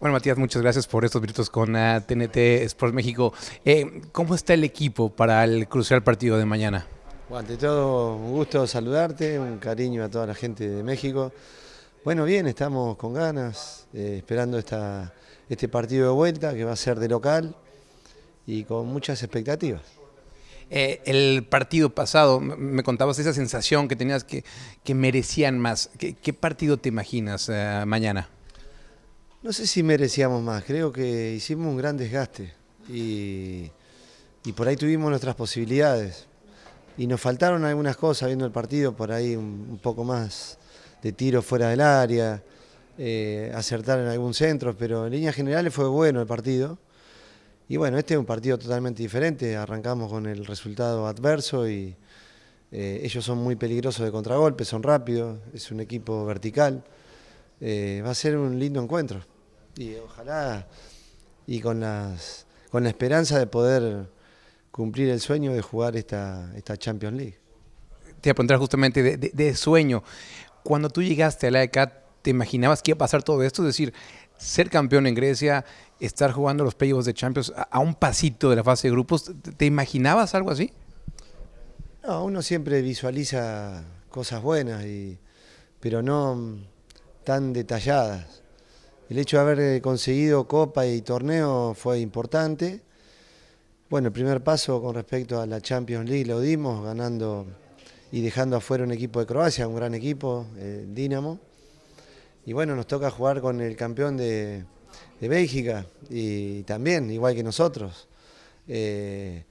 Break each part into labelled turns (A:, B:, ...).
A: Bueno, Matías, muchas gracias por estos minutos con ah, TNT Sports México. Eh, ¿Cómo está el equipo para el crucial partido de mañana?
B: Bueno, ante todo, un gusto saludarte, un cariño a toda la gente de México. Bueno, bien, estamos con ganas, eh, esperando esta, este
A: partido de vuelta que va a ser de local y con muchas expectativas. Eh, el partido pasado, me contabas esa sensación que tenías que, merecían más. ¿Qué, partido te imaginas mañana?
B: No sé si merecíamos más, creo que hicimos un gran desgaste y, por ahí tuvimos nuestras posibilidades. Y nos faltaron algunas cosas viendo el partido, por ahí un, poco más de tiro fuera del área, eh, acertar en algún centro, pero en líneas generales fue bueno el partido. Y bueno, este es un partido totalmente diferente, arrancamos con el resultado adverso y eh, ellos son muy peligrosos de contragolpe, son rápidos, es un equipo vertical. Eh, va a ser un lindo encuentro. Y ojalá, y con, las, con la esperanza de poder cumplir el sueño de jugar
A: esta, esta Champions League. Te apuntarás justamente de, sueño. Cuando tú llegaste a la ¿te imaginabas que iba a pasar todo esto? Es decir, ser campeón en Grecia, estar jugando los playoffs de Champions a, un pasito de la fase de grupos, ¿te, te imaginabas algo así?
B: No, uno siempre visualiza cosas buenas, y, pero no tan detalladas. El hecho de haber eh, conseguido copa y torneo fue importante. Bueno, el primer paso con respecto a la Champions League lo dimos, ganando y dejando afuera un equipo de Croacia, un gran equipo, el eh, Dinamo. Y bueno, nos toca jugar con el campeón de, Bélgica y también, igual que nosotros. Eh,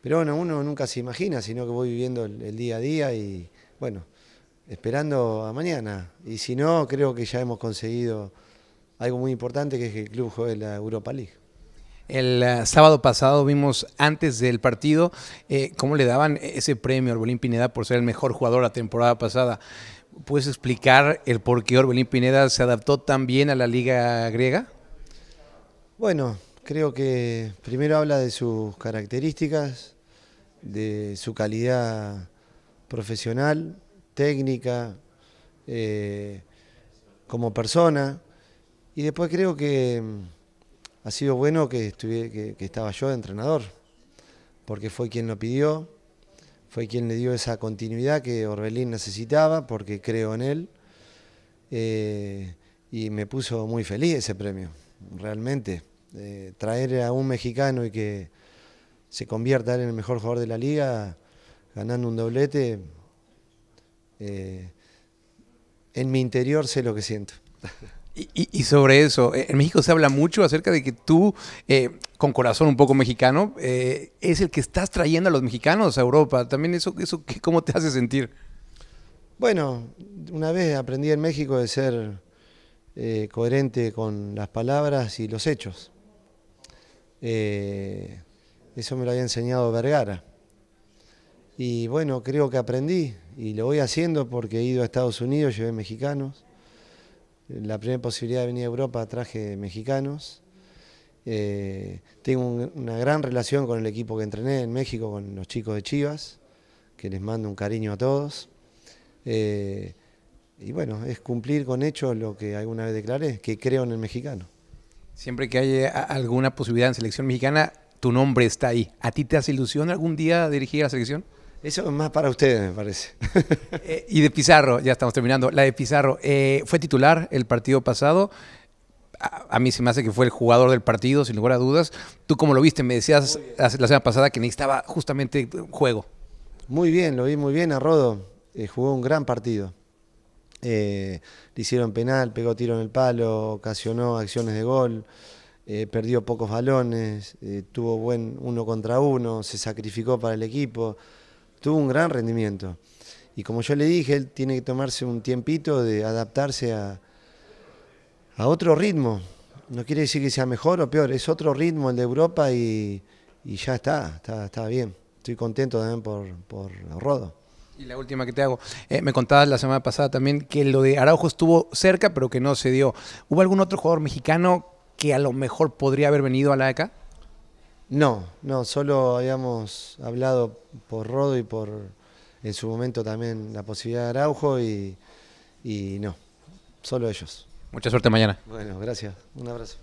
B: pero bueno, uno nunca se imagina, sino que voy viviendo el día a día y bueno, esperando a mañana. Y si no, creo que ya hemos conseguido algo muy importante, que es que el club juegue la
A: Europa League. El eh, sábado pasado vimos antes del partido eh, cómo le daban ese premio a Orbelín Pineda por ser el mejor jugador la temporada pasada. ¿Puedes explicar el por qué Orbelín Pineda se adaptó tan bien a la liga griega?
B: Bueno, creo que primero habla de sus características, de su calidad profesional, técnica, eh, como persona. Y después creo que mm, ha sido bueno que, estuve, que, estaba yo de entrenador, porque fue quien lo pidió, fue quien le dio esa continuidad que Orbelín necesitaba, porque creo en él. Eh, y me puso muy feliz ese premio, realmente. traer a un mexicano y que se convierta en el mejor jugador de la liga, ganando un doblete, eh,
A: en mi interior sé lo que siento. Y, sobre eso, eh, en México se habla mucho acerca de que tú, eh, con corazón un poco mexicano, es el que estás trayendo a los mexicanos a Europa. También eso, eso ¿cómo te hace sentir?
B: Bueno, una vez aprendí en México de ser coherente con las palabras y los hechos. eso me lo había enseñado Vergara. Y bueno, creo que aprendí y lo voy haciendo porque he ido a Estados Unidos, llevé mexicanos. La primera posibilidad de venir a Europa traje mexicanos. Eh, tengo una gran relación con el equipo que entrené en México, con los chicos de Chivas, que les mando un cariño a todos. Eh, y
A: bueno, es cumplir con hechos lo que alguna vez declaré, que creo en el mexicano. Siempre que haya eh, alguna posibilidad en selección mexicana, tu nombre está ahí. ¿A ti te hace ilusión algún día dirigir a la selección? Eso es más para ustedes, me parece. Eh, y de Pizarro, ya estamos terminando. La de Pizarro, eh, fue titular el partido pasado. A, mí se me hace que fue el jugador del partido, sin lugar a dudas. Tú, cómo lo viste, me decías la, semana pasada que necesitaba justamente juego. Muy bien, lo vi muy bien Arrodo eh, jugó un gran partido.
B: le hicieron penal, pegó tiro en el palo, ocasionó acciones de gol. perdió pocos balones, tuvo buen uno contra uno, se sacrificó para el equipo, tuvo un gran rendimiento. Y como yo le dije, él tiene que tomarse un tiempito de adaptarse a, otro ritmo. No quiere decir que sea mejor o peor, es otro ritmo el de Europa y, ya está, está, está, bien. Estoy contento también por, por Rodo.
A: Y la última que te hago, eh, me contabas la semana pasada también que lo de Araujo estuvo cerca pero que no se dio. ¿Hubo algún otro jugador mexicano que a lo mejor podría haber venido a la ECA? No,
B: no, solo habíamos hablado por Rodo y por en su momento también la posibilidad de Araujo y, y no, solo ellos. Mucha suerte mañana. Bueno, gracias. Un abrazo.